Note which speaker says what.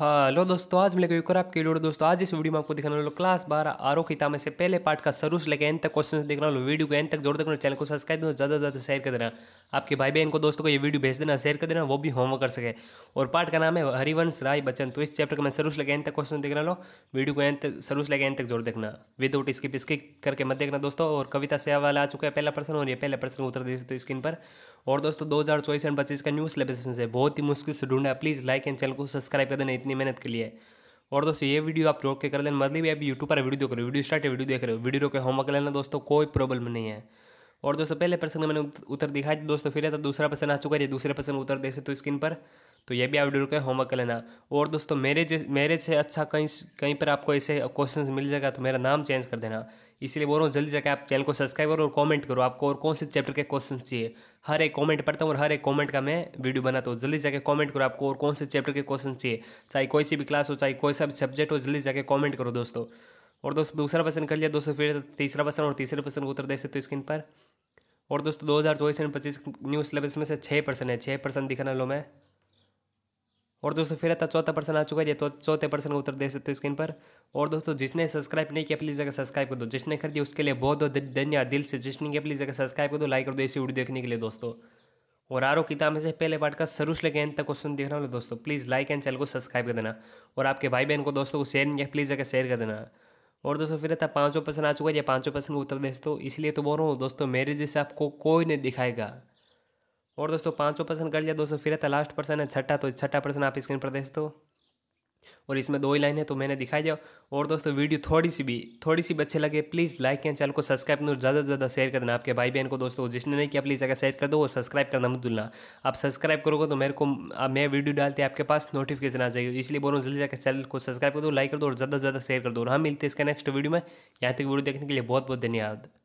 Speaker 1: hello हाँ, दोस्तों आज मिले एक आपके वीडियो दोस्तों आज इस वीडियो में आपको दिखाने वाला क्लास बारह आरो किताब में से पहले पार्ट का सरूस लेके एंड तक क्वेश्चन देखना लो वीडियो को एंड तक जोड़ देखना चैनल को सब्सक्राइब देना ज़्यादा ज़्यादा शेयर कर देना आपके भाई बहन को दोस्तों को ये वीडियो भेज देना शेयर कर देना वो भी होमवर्क कर सके और पार्ट का नाम है हरिवंश राय बच्चन तो इस चैप्टर का मैं सरूस लेके एंड तक क्वेश्चन देखना लो वीडियो को एंड तक सरूस लेके एंड तक जोड़ देखना विदाउट स्किप स्किप करके मत देखना दोस्तों और कविता से वाला आ चुका है पहला पर्सन और ये पहला पर्सन उत्तर दे सकते स्क्रीन पर और दोस्तों दो हज़ार चौबीस एंड पच्चीस का न्यूज सिलेबस बहुत ही मुश्किल से ढूंढा प्लीज़ लाइक एंड चैनल को सब्सक्राइब कर देना इतनी मेहनत के लिए और दोस्तों ये वीडियो आप रोक के कर लेना मतलब ये अभी यूट्यूब पर वीडियो देख रहे हो वीडियो स्टार्ट है वीडियो देख रहे हो वीडियो रोके होमवर्क कर लेना दोस्तों कोई प्रॉब्लम नहीं है और दोस्तों पहले प्रश्न मैंने उत्तर दिखाया दोस्तों फिर था दूसरा प्रश्न आ चुका है दूसरे प्रश्न उत्तर दे सकते हो स्क्रीन पर तो ये भी आप जरूर करें होमवर्क कर लेना और दोस्तों मेरे जैसे मेरे से अच्छा कहीं कहीं पर आपको ऐसे क्वेश्चन मिल जाएगा तो मेरा नाम चेंज कर देना इसलिए बोल रहा हूँ जल्दी जाकर आप चैनल को सब्सक्राइब करो और कमेंट करो आपको और कौन से चैप्टर के क्वेश्चन चाहिए हर एक कमेंट पढ़ता हूँ और हर एक कमेंट का मैं वीडियो बनाता हूँ जल्दी जाकर कमेंट करो आपको और कौन से चैप्टर के क्वेश्चन चाहिए चाहे कोई सी भी क्लास हो चाहे कोई सा भी सब्जेक्ट हो जल्दी जाकर कॉमेंट करो दोस्तों और दोस्तों दूसरा पसंद कर लिया दोस्तों फिर तीसरा पसंद और तीसरे पसंद को उत्तर दे सकते हो स्क्रीन पर और दोस्तों दो हज़ार चौबीस एंड पच्चीस न्यू सिलेबस में से छः परसेंट है छः परसेंट दिखाना लो मैं और दोस्तों फिर आता चौथा पर्सन आ चुका है तो चौथे पर्सन का उत्तर दे सकते हो स्क्रीन पर और दोस्तों जिसने सब्सक्राइब नहीं किया प्लीज़ अगर सब्सक्राइब कर दो जिसने कर दिया उसके लिए बहुत बहुत धन्यवाद दिल से जिसने किया प्लीज़ अगर सब्सक्राइब कर दो लाइक कर दो ऐसी वीडियो देखने के लिए दोस्तों और आरो किताब में से पहले पार्ट का सरुष लेके एंड तक क्वेश्चन देख रहा हूँ दोस्तों प्लीज़ लाइक एंड चैनल को सब्सक्राइब कर देना और आपके भाई बहन को दोस्तों को शेयर नहीं किया प्लीज़ अगर शेयर कर देना और दोस्तों फिर था पाँचों पर्सन आ चुका है या पाँचों पर्सन उत्तर दे दो इसलिए तो बोल रहा हूँ दोस्तों मेरे जैसे आपको कोई नहीं दिखाएगा और दोस्तों पाँचों पर्सन कर लिया दोस्तों फिर रहता लास्ट पर्सन है छठा तो छठा पर्सन आप स्क्रीन पर देख दो और इसमें दो ही लाइन है तो मैंने दिखाई जाओ और दोस्तों वीडियो थोड़ी सी भी थोड़ी सी भी अच्छे लगे प्लीज़ लाइक एंड चैनल को सब्सक्राइब करो ज़्यादा से ज़्यादा शेयर कर देना आपके भाई बहन को दोस्तों जिसने नहीं किया प्लीज़ अगर शेयर कर दो और सब्सक्राइब करना मत भूलना आप सब्सक्राइब करोगे तो मेरे को अब मैं वीडियो डालते आपके पास नोटिफिकेशन आ जाएगी इसलिए बोलो जल्दी जाकर चैनल को सब्सक्राइब कर दो लाइक कर दो और ज़्यादा से ज़्यादा शेयर कर दो और हम मिलते हैं इसके नेक्स्ट वीडियो में यहाँ तक वीडियो देखने के लिए बहुत बहुत धन्यवाद